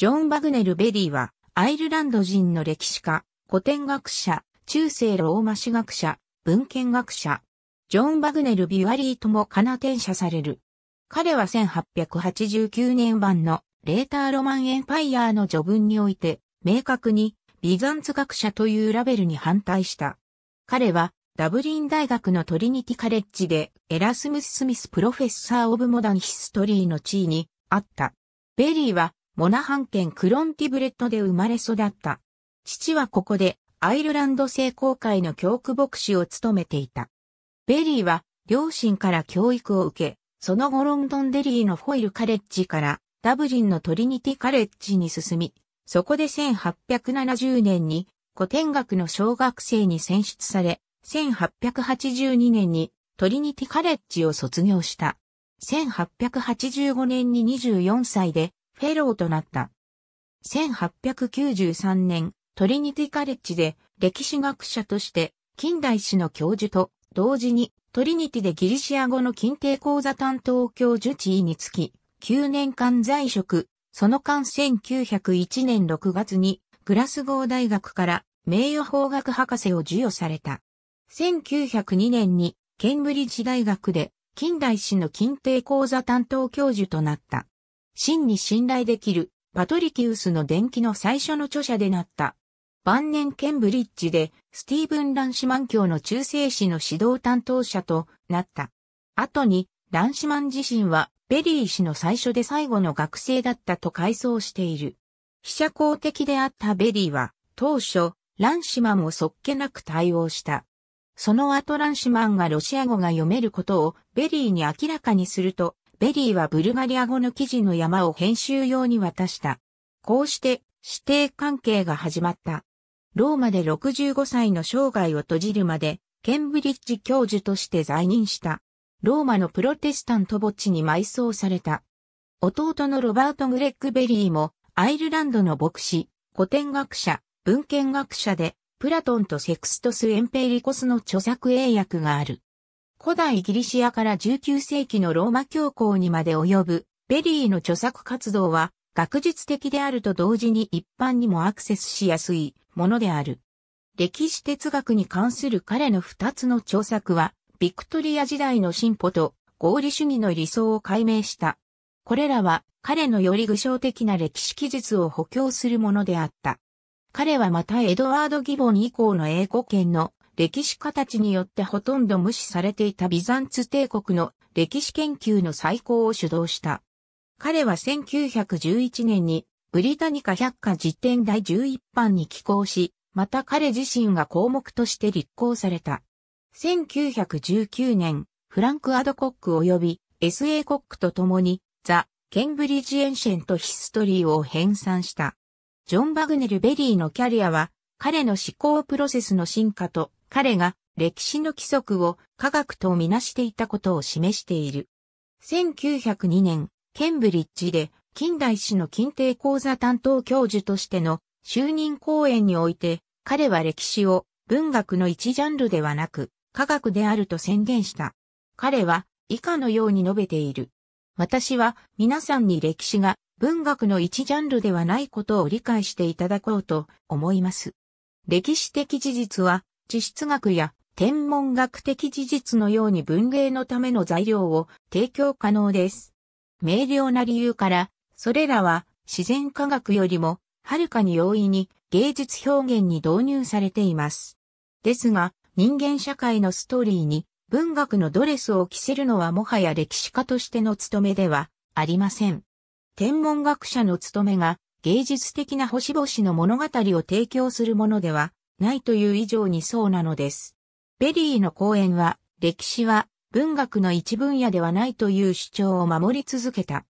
ジョン・バグネル・ベリーは、アイルランド人の歴史家、古典学者、中世ローマ史学者、文献学者、ジョン・バグネル・ビュアリーともかな転写される。彼は1889年版のレーターロマンエンパイアの序文において、明確にビザンツ学者というラベルに反対した。彼はダブリン大学のトリニティカレッジでエラスムス・スミス・プロフェッサー・オブ・モダン・ヒストリーの地位にあった。ベリーはモナハン県クロンティブレットで生まれ育った。父はここでアイルランド聖公会の教区牧師を務めていた。ベリーは両親から教育を受け、その後ロンドンデリーのホイルカレッジからダブリンのトリニティカレッジに進み、そこで1870年に古典学の小学生に選出され、1882年にトリニティカレッジを卒業した。1885年に24歳でフェローとなった。1893年、トリニティカレッジで歴史学者として近代史の教授と同時にトリニティでギリシア語の近定講座担当教授地位につき9年間在職、その間1901年6月にグラスゴー大学から名誉法学博士を授与された。1902年にケンブリッジ大学で近代史の近定講座担当教授となった。真に信頼できるパトリキウスの伝記の最初の著者でなった。晩年ケンブリッジでスティーブン・ランシマン教の中世史の指導担当者となった。後にランシマン自身はベリー氏の最初で最後の学生だったと回想している。被写公的であったベリーは当初ランシマンをそっけなく対応した。その後ランシマンがロシア語が読めることをベリーに明らかにするとベリーはブルガリア語の記事の山を編集用に渡した。こうして指定関係が始まった。ローマで65歳の生涯を閉じるまで、ケンブリッジ教授として在任した。ローマのプロテスタント墓地に埋葬された。弟のロバート・グレッグ・ベリーも、アイルランドの牧師、古典学者、文献学者で、プラトンとセクストス・エンペイリコスの著作英訳がある。古代ギリシアから19世紀のローマ教皇にまで及ぶベリーの著作活動は学術的であると同時に一般にもアクセスしやすいものである。歴史哲学に関する彼の二つの著作は、ビクトリア時代の進歩と合理主義の理想を解明した。これらは彼のより具象的な歴史記述を補強するものであった。彼はまたエドワード・ギボン以降の英語圏の歴史家たちによってほとんど無視されていたビザンツ帝国の歴史研究の再興を主導した。彼は1911年にブリタニカ百科実典第11版に寄稿し、また彼自身が項目として立候された。1919年、フランク・アドコック及び S.A. コックと共に、ザ・ケンブリッジ・エンシェント・ヒストリーを編纂した。ジョン・バグネル・ベリーのキャリアは、彼の思考プロセスの進化と彼が歴史の規則を科学とみなしていたことを示している。1902年、ケンブリッジで近代史の近定講座担当教授としての就任講演において、彼は歴史を文学の一ジャンルではなく、科学であると宣言した。彼は以下のように述べている。私は皆さんに歴史が文学の一ジャンルではないことを理解していただこうと思います。歴史的事実は地質学や天文学的事実のように文芸のための材料を提供可能です。明瞭な理由から、それらは自然科学よりもはるかに容易に芸術表現に導入されています。ですが、人間社会のストーリーに文学のドレスを着せるのはもはや歴史家としての務めではありません。天文学者の務めが芸術的な星々の物語を提供するものではないという以上にそうなのです。ベリーの講演は、歴史は文学の一分野ではないという主張を守り続けた。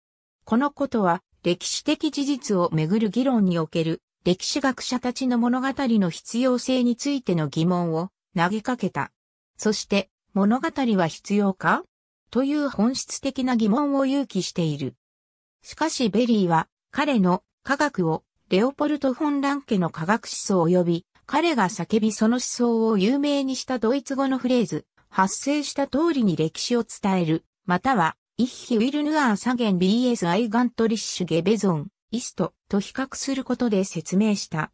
このことは、歴史的事実をめぐる議論における歴史学者たちの物語の必要性についての疑問を投げかけた。そして物語は必要かという本質的な疑問を誘起している。しかしベリーは彼の科学をレオポルト・フォン・ランケの科学思想及び彼が叫びその思想を有名にしたドイツ語のフレーズ、発生した通りに歴史を伝える、または、イッヒウィルヌアーサゲン BS アイガントリッシュゲベゾン、イストと比較することで説明した。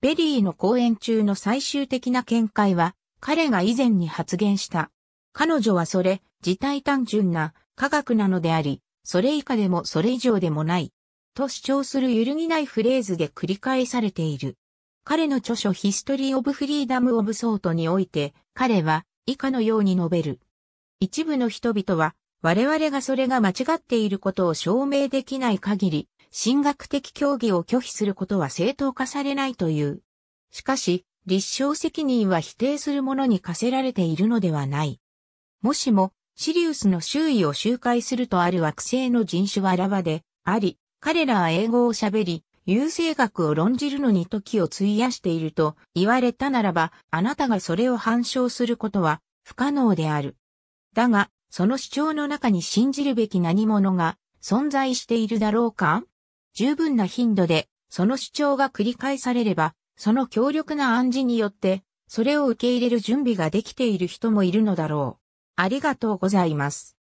ベリーの講演中の最終的な見解は、彼が以前に発言した。彼女はそれ、自体単純な科学なのであり、それ以下でもそれ以上でもない。と主張する揺るぎないフレーズで繰り返されている。彼の著書ヒストリー・オブ・フリーダム・オブ・ソートにおいて、彼は以下のように述べる。一部の人々は、我々がそれが間違っていることを証明できない限り、神学的教義を拒否することは正当化されないという。しかし、立証責任は否定するものに課せられているのではない。もしも、シリウスの周囲を周回するとある惑星の人種はラバで、あり、彼らは英語を喋り、優生学を論じるのに時を費やしていると言われたならば、あなたがそれを反証することは不可能である。だが、その主張の中に信じるべき何者が存在しているだろうか十分な頻度で、その主張が繰り返されれば、その強力な暗示によって、それを受け入れる準備ができている人もいるのだろう。ありがとうございます。